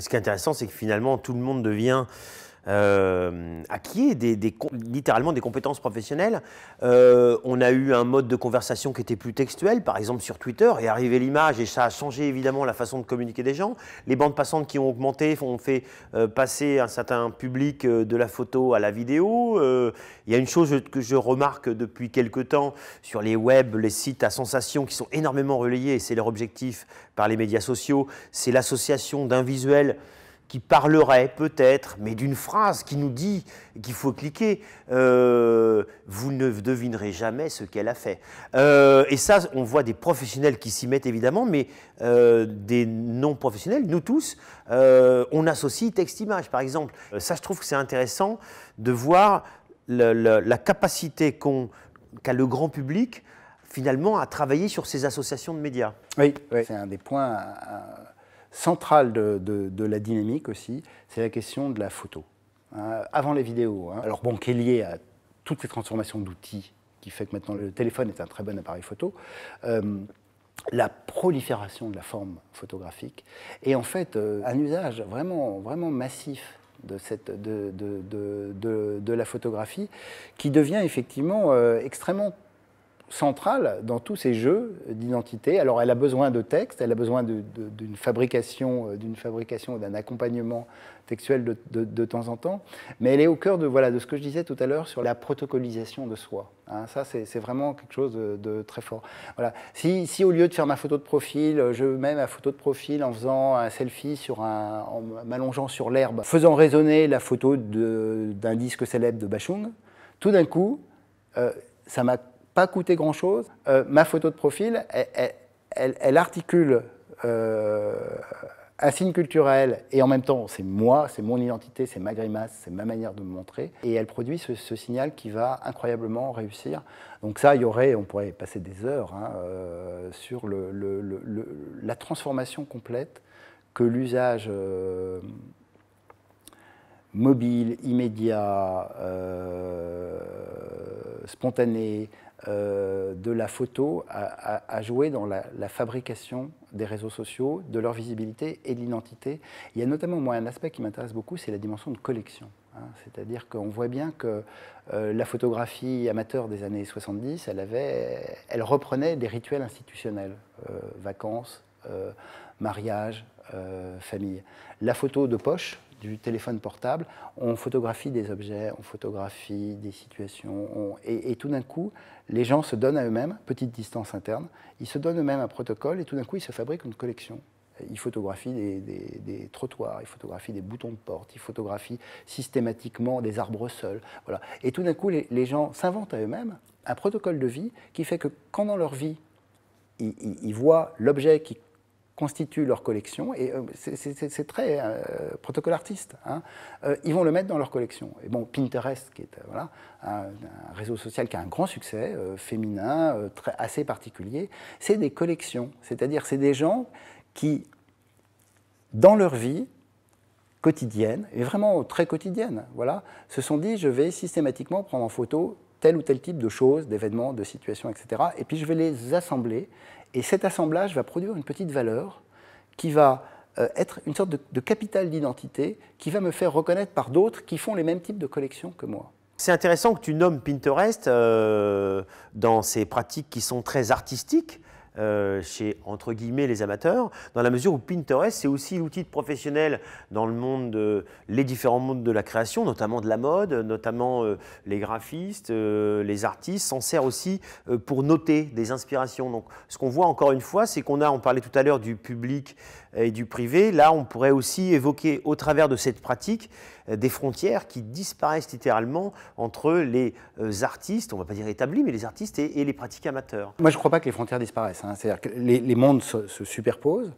ce qui est intéressant, c'est que finalement, tout le monde devient euh, des, littéralement des compétences professionnelles. Euh, on a eu un mode de conversation qui était plus textuel, par exemple sur Twitter, et arrivé l'image, et ça a changé évidemment la façon de communiquer des gens. Les bandes passantes qui ont augmenté ont fait euh, passer un certain public euh, de la photo à la vidéo. Il y a une chose que je remarque depuis quelques temps sur les webs, les sites à sensations qui sont énormément relayés, et c'est leur objectif par les médias sociaux, c'est l'association d'un visuel qui parlerait peut-être, mais d'une phrase qui nous dit qu'il faut cliquer, euh, vous ne devinerez jamais ce qu'elle a fait. Euh, et ça, on voit des professionnels qui s'y mettent évidemment, mais euh, des non-professionnels, nous tous, on associe texte-image par exemple. Ça, je trouve que c'est intéressant de voir la capacité qu'a le grand public finalement à travailler sur ces associations de médias. Oui, c'est un des points centrale de, la dynamique aussi, c'est la question de la photo. Hein, avant les vidéos, hein. alors bon, qui est lié à toutes les transformations d'outils qui fait que maintenant le téléphone est un très bon appareil photo, euh, la prolifération de la forme photographique et en fait euh, un usage vraiment, vraiment massif de, la photographie, qui devient effectivement euh, extrêmement centrale dans tous ces jeux d'identité. Alors elle a besoin de texte elle a besoin d'une fabrication, euh, d'une fabrication d'un accompagnement textuel de, de, temps en temps, mais elle est au cœur de, voilà, de ce que je disais tout à l'heure sur la protocolisation de soi. Hein. ça, c'est vraiment quelque chose de, très fort. Voilà. Si, si, au lieu de faire ma photo de profil, je mets ma photo de profil en faisant un selfie sur un, en m'allongeant sur l'herbe, faisant résonner la photo d'un disque célèbre de Bachung, tout d'un coup, euh, ça m'a pas coûté grand-chose. Euh, ma photo de profil, elle, articule euh, un signe culturel et en même temps, c'est moi, c'est mon identité, c'est ma grimace, c'est ma manière de me montrer. Et elle produit ce, signal qui va incroyablement réussir. Donc ça, il y aurait, on pourrait passer des heures hein, euh, sur le, la transformation complète que l'usage mobile, immédiat, spontané, euh, de la photo à, jouer dans la, fabrication des réseaux sociaux, de leur visibilité et de l'identité. Il y a notamment, moi, un aspect qui m'intéresse beaucoup, c'est la dimension de collection. Hein. C'est-à-dire qu'on voit bien que euh, la photographie amateur des années 70, elle, avait, elle reprenait des rituels institutionnels, euh, vacances, mariage, famille. La photo de poche, du téléphone portable, on photographie des objets, on photographie des situations, et, tout d'un coup, les gens se donnent à eux-mêmes, petite distance interne, ils se donnent eux-mêmes un protocole, et tout d'un coup, ils se fabriquent une collection. Ils photographient des, trottoirs, ils photographient des boutons de porte, ils photographient systématiquement des arbres seuls. Voilà. Et tout d'un coup, les, gens s'inventent à eux-mêmes un protocole de vie qui fait que quand dans leur vie, ils, ils voient l'objet qui constituent leur collection, et euh, c'est très euh, protocole artiste, hein. euh, ils vont le mettre dans leur collection. Et bon, Pinterest, qui est voilà, un, réseau social qui a un grand succès, féminin, très, assez particulier, c'est des collections, c'est-à-dire c'est des gens qui, dans leur vie, quotidienne, et vraiment très quotidienne, voilà, se sont dit je vais systématiquement prendre en photo tel ou tel type de choses, d'événements, de situations, etc. Et puis je vais les assembler et cet assemblage va produire une petite valeur qui va euh, être une sorte de, capital d'identité qui va me faire reconnaître par d'autres qui font les mêmes types de collections que moi. C'est intéressant que tu nommes Pinterest euh, dans ses pratiques qui sont très artistiques, euh, chez, entre guillemets, les amateurs, dans la mesure où Pinterest, c'est aussi l'outil professionnel dans le monde, les différents mondes de la création, notamment de la mode, notamment euh, les graphistes, euh, les artistes s'en sert aussi pour noter des inspirations. Donc, ce qu'on voit encore une fois, c'est qu'on a, on parlait tout à l'heure du public euh, et du privé, là, on pourrait aussi évoquer, au travers de cette pratique, euh, des frontières qui disparaissent littéralement entre les euh, artistes, on ne va pas dire établis, mais les artistes et, les pratiques amateurs. Moi, je ne crois pas que les frontières disparaissent. Hein. C'est-à-dire que les, mondes se, superposent.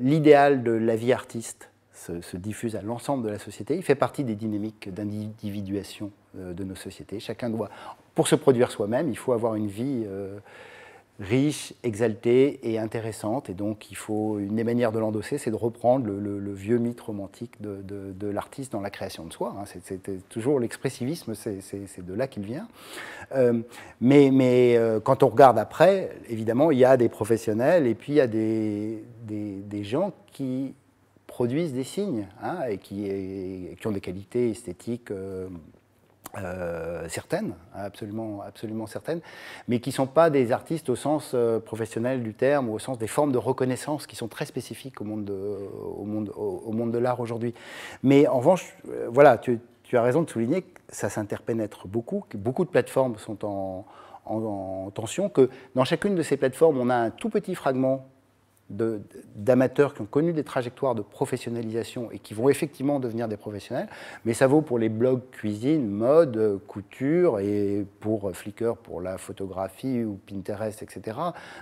L'idéal de la vie artiste se, diffuse à l'ensemble de la société. Il fait partie des dynamiques d'individuation de nos sociétés. Chacun doit, pour se produire soi-même, il faut avoir une vie riche, exaltée et intéressante. Et donc, il faut une des manières de l'endosser, c'est de reprendre le, vieux mythe romantique de, l'artiste dans la création de soi. Hein. C'est toujours l'expressivisme, c'est de là qu'il vient. Euh, mais, euh, quand on regarde après, évidemment, il y a des professionnels et puis il y a des, gens qui produisent des signes hein, et, qui, ont des qualités esthétiques. Euh, euh, certaines, absolument, absolument certaines, mais qui ne sont pas des artistes au sens euh, professionnel du terme ou au sens des formes de reconnaissance qui sont très spécifiques au monde de, euh, au monde, au, monde de l'art aujourd'hui. Mais en revanche, voilà, tu, as raison de souligner que ça s'interpénètre beaucoup, que beaucoup de plateformes sont en tension, que dans chacune de ces plateformes, on a un tout petit fragment d'amateurs qui ont connu des trajectoires de professionnalisation et qui vont effectivement devenir des professionnels, mais ça vaut pour les blogs cuisine, mode, euh, couture et pour euh, Flickr, pour la photographie ou Pinterest, etc.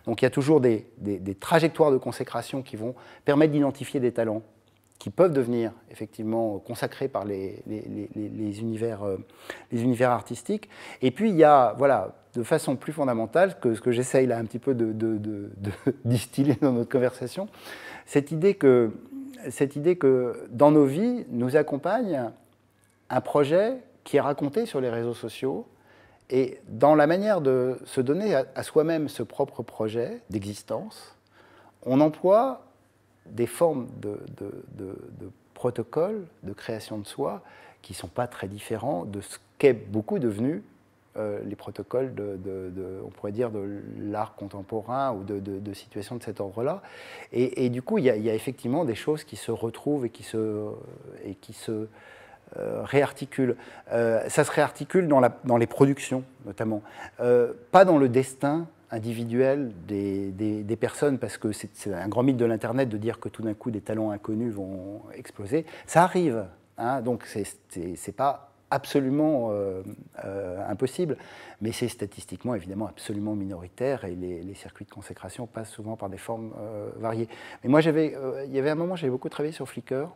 Donc il y a toujours des, des trajectoires de consécration qui vont permettre d'identifier des talents qui peuvent devenir effectivement consacrés par les, univers, euh, les univers artistiques. Et puis il y a, voilà, de façon plus fondamentale, que ce que j'essaye là un petit peu de, de, distiller dans notre conversation, cette idée, que, cette idée que dans nos vies nous accompagne un projet qui est raconté sur les réseaux sociaux, et dans la manière de se donner à, soi-même ce propre projet d'existence, on emploie des formes de, protocoles de création de soi qui ne sont pas très différents de ce qu'est beaucoup devenu euh, les protocoles de, on pourrait dire, de l'art contemporain ou de, situations de cet ordre-là. Et, du coup, il y, a, effectivement des choses qui se retrouvent et qui se, et qui se euh, réarticulent. Euh, ça se réarticule dans, dans les productions, notamment. pas dans le destin individuelle des, des, personnes, parce que c'est un grand mythe de l'Internet de dire que tout d'un coup des talents inconnus vont exploser. Ça arrive, hein, donc c'est pas absolument euh, euh, impossible, mais c'est statistiquement évidemment absolument minoritaire et les, les, circuits de consécration passent souvent par des formes euh, variées. Mais moi, j'avais, il y avait un moment, j'avais beaucoup travaillé sur Flickr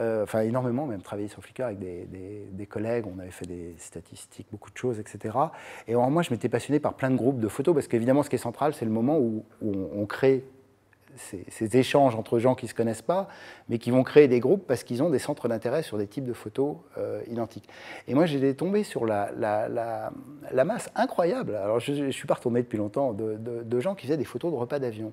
euh, enfin énormément même, travailler sur Flickr avec des, des, collègues, on avait fait des statistiques, beaucoup de choses, etc. Et moi, je m'étais passionné par plein de groupes de photos, parce qu'évidemment, ce qui est central, c'est le moment où, on, crée ces, échanges entre gens qui ne se connaissent pas, mais qui vont créer des groupes parce qu'ils ont des centres d'intérêt sur des types de photos euh, identiques. Et moi, j'étais tombé sur la, la, la, masse incroyable, alors je ne suis pas retourné depuis longtemps, de, de, de gens qui faisaient des photos de repas d'avion.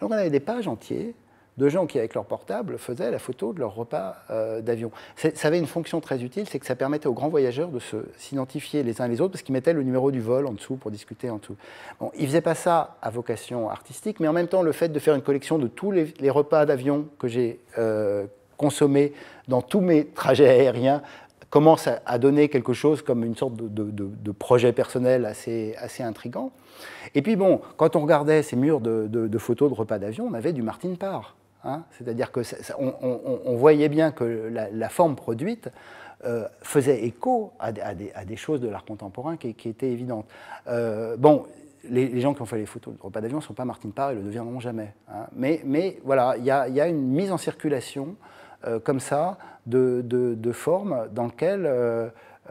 Donc on avait des pages entières de gens qui, avec leur portable, faisaient la photo de leur repas euh, d'avion. Ça avait une fonction très utile, c'est que ça permettait aux grands voyageurs de s'identifier les uns les autres, parce qu'ils mettaient le numéro du vol en dessous pour discuter en dessous. Bon, ils ne faisaient pas ça à vocation artistique, mais en même temps, le fait de faire une collection de tous les, repas d'avion que j'ai euh, consommés dans tous mes trajets aériens commence à, donner quelque chose comme une sorte de, projet personnel assez, assez intrigant. Et puis bon, quand on regardait ces murs de, photos de repas d'avion, on avait du Martin Parr. Hein, c'est-à-dire que on, voyait bien que la, forme produite euh, faisait écho à, des, choses de l'art contemporain qui, étaient évidentes. Euh, bon, les, gens qui ont fait les photos de repas d'avion ne sont pas Martine Parr et ne le deviendront jamais. Hein. Mais, voilà, il y, a, une mise en circulation euh, comme ça de, formes dans lesquelles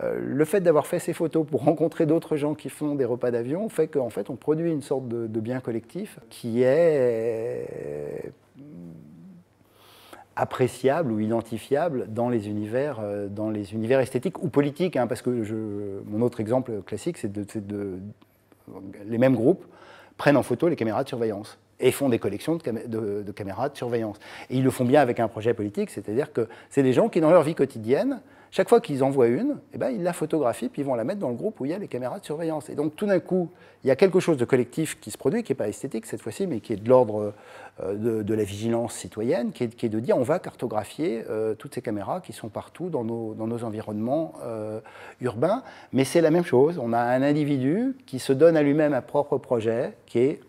le fait d'avoir fait ces photos pour rencontrer d'autres gens qui font des repas d'avion fait qu'en fait on produit une sorte de bien collectif qui est appréciable ou identifiable dans les univers, euh, dans les univers esthétiques ou politiques. Hein, parce que mon autre exemple classique, c'est de, les mêmes groupes prennent en photo les caméras de surveillance et font des collections de, de caméras de surveillance. Et ils le font bien avec un projet politique, c'est-à-dire que c'est des gens qui, dans leur vie quotidienne, chaque fois qu'ils envoient une, eh ben, ils la photographient, puis ils vont la mettre dans le groupe où il y a les caméras de surveillance. Et donc tout d'un coup, il y a quelque chose de collectif qui se produit, qui n'est pas esthétique cette fois-ci, mais qui est de l'ordre euh, de, la vigilance citoyenne, qui est, de dire on va cartographier euh, toutes ces caméras qui sont partout dans nos, environnements euh, urbains. Mais c'est la même chose, on a un individu qui se donne à lui-même un propre projet, qui est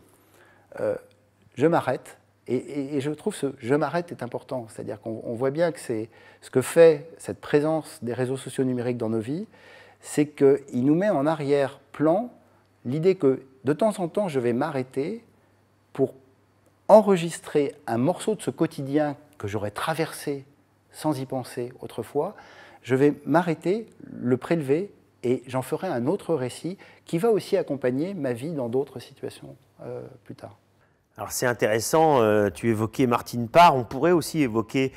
je m'arrête et, je trouve ce je m'arrête est important. C'est-à-dire qu'on voit bien que c'est ce que fait cette présence des réseaux sociaux numériques dans nos vies, c'est qu'il nous met en arrière-plan l'idée que de temps en temps, je vais m'arrêter pour enregistrer un morceau de ce quotidien que j'aurais traversé sans y penser autrefois. Je vais m'arrêter, le prélever et j'en ferai un autre récit qui va aussi accompagner ma vie dans d'autres situations euh, plus tard. Alors c'est intéressant, euh, tu évoquais Martine Parr, on pourrait aussi évoquer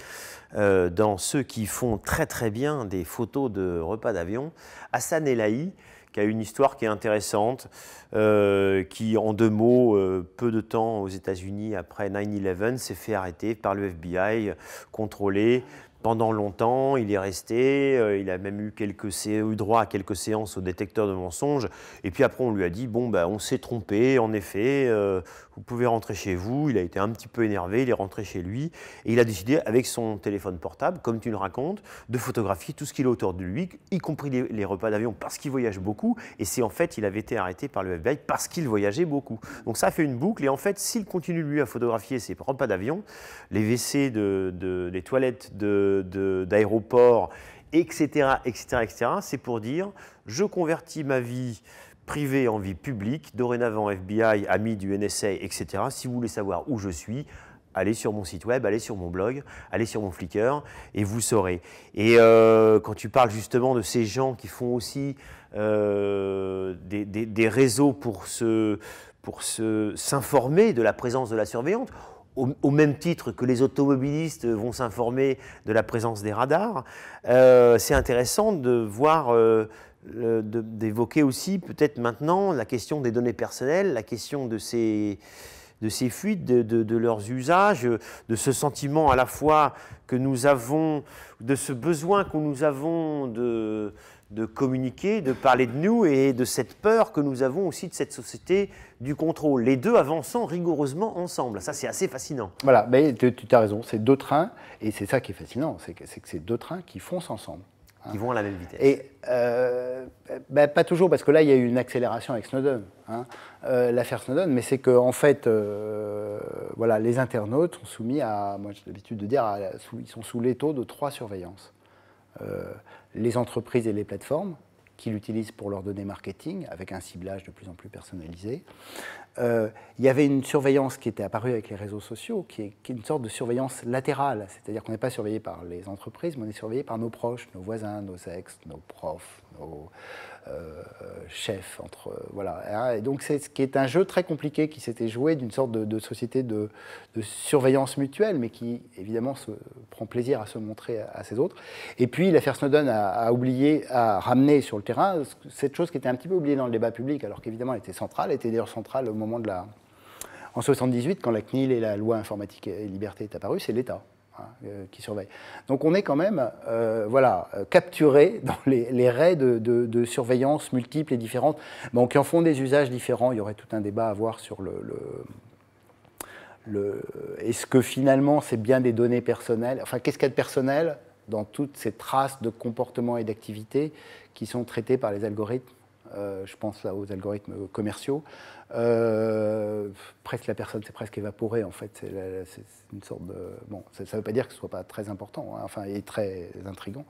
euh, dans ceux qui font très très bien des photos de repas d'avion, Hassan Elahi, qui a une histoire qui est intéressante, euh, qui en deux mots, peu de temps aux États-Unis après 9-11, s'est fait arrêter par le FBI, contrôlé, pendant longtemps, il est resté, euh, il a même eu, quelques, eu droit à quelques séances au détecteur de mensonges. Et puis après, on lui a dit, bon, bah, on s'est trompé, en effet, euh, vous pouvez rentrer chez vous. Il a été un petit peu énervé, il est rentré chez lui. Et il a décidé, avec son téléphone portable, comme tu le racontes, de photographier tout ce qu'il a autour de lui, y compris les, repas d'avion, parce qu'il voyage beaucoup. Et c'est en fait, il avait été arrêté par le FBI parce qu'il voyageait beaucoup. Donc ça a fait une boucle. Et en fait, s'il continue, lui, à photographier ses repas d'avion, les WC de, de, les toilettes de d'aéroports, etc., etc., etc., c'est pour dire, je convertis ma vie privée en vie publique, dorénavant FBI, ami du NSA, etc. Si vous voulez savoir où je suis, allez sur mon site web, allez sur mon blog, allez sur mon Flickr et vous saurez. Et euh, quand tu parles justement de ces gens qui font aussi euh, des, des, des, réseaux pour se, pour s'informer de la présence de la surveillante, au, même titre que les automobilistes vont s'informer de la présence des radars, euh, c'est intéressant de voir, euh, euh, d'évoquer aussi peut-être maintenant la question des données personnelles, la question de ces de ces fuites, de, de, leurs usages, de ce sentiment à la fois que nous avons, de ce besoin que nous avons de, de communiquer, de parler de nous et de cette peur que nous avons aussi de cette société du contrôle. Les deux avançant rigoureusement ensemble. Ça, c'est assez fascinant. Voilà, mais tu as raison. C'est deux trains, et c'est ça qui est fascinant, c'est que c'est deux trains qui foncent ensemble. Hein. Qui vont à la même vitesse. Et euh, bah, pas toujours, parce que là, il y a eu une accélération avec Snowden, hein. euh, l'affaire Snowden, mais c'est que, en fait, euh, voilà, les internautes sont soumis à, moi j'ai l'habitude de dire, ils sont sous l'étau de trois surveillances. Euh, les entreprises et les plateformes qui l'utilisent pour leur données marketing, avec un ciblage de plus en plus personnalisé. Euh, il y avait une surveillance qui était apparue avec les réseaux sociaux, qui qui est une sorte de surveillance latérale, c'est-à-dire qu'on n'est pas surveillé par les entreprises, mais on est surveillé par nos proches, nos voisins, nos ex, nos profs, au euh, chef. Entre, euh, voilà. Ah, et donc c'est ce qui est un jeu très compliqué qui s'était joué d'une sorte de, société de, surveillance mutuelle, mais qui évidemment se, prend plaisir à se montrer à, ses autres. Et puis l'affaire Snowden a, a, oublié, a ramené sur le terrain cette chose qui était un petit peu oubliée dans le débat public, alors qu'évidemment elle était centrale, elle était d'ailleurs centrale au moment de la... En 78, quand la CNIL et la loi informatique et liberté est apparue, c'est l'État Hein, euh, qui surveille. Donc on est quand même euh, voilà, euh, capturé dans les, les raies de, surveillance multiples et différentes, bon, qui en font des usages différents. Il y aurait tout un débat à voir sur le... le, le Est-ce que finalement c'est bien des données personnelles Enfin, qu'est-ce qu'il y a de personnel dans toutes ces traces de comportement et d'activité qui sont traitées par les algorithmes euh, je pense aux algorithmes commerciaux, euh, presque la personne s'est presque évaporée en fait. C'est une sorte bon, ça ne veut pas dire que ce soit pas très important, hein. enfin et très intrigant.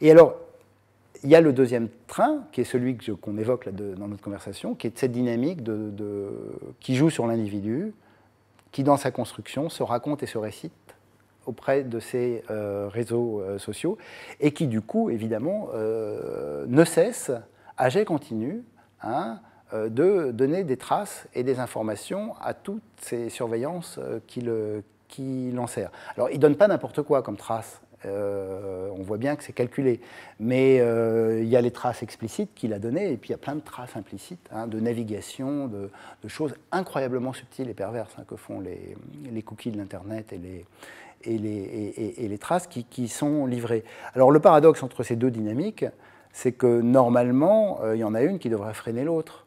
Et alors il y a le deuxième train qui est celui qu'on évoque dans notre conversation, qui est cette dynamique de, qui joue sur l'individu, qui dans sa construction se raconte et se récite auprès de ses euh, réseaux sociaux et qui du coup évidemment ne cesse AG continue hein, euh, de donner des traces et des informations à toutes ces surveillances euh, qui le qui l'en Alors, il ne donne pas n'importe quoi comme trace. Euh, on voit bien que c'est calculé. Mais il y a les traces explicites qu'il a données, et puis il y a plein de traces implicites, hein, de navigation, de, choses incroyablement subtiles et perverses hein, que font les, cookies de l'Internet et les, et les, traces qui, qui, sont livrées. Alors, le paradoxe entre ces deux dynamiques, c'est que normalement, euh, il y en a une qui devrait freiner l'autre.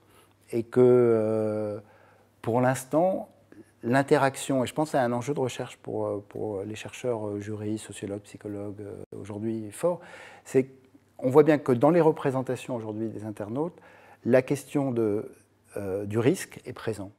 Et que euh, pour l'instant, l'interaction, et je pense que c'est un enjeu de recherche pour, euh, les chercheurs, juristes, sociologues, psychologues, aujourd'hui fort, c'est qu'on voit bien que dans les représentations aujourd'hui des internautes, la question du risque est présente.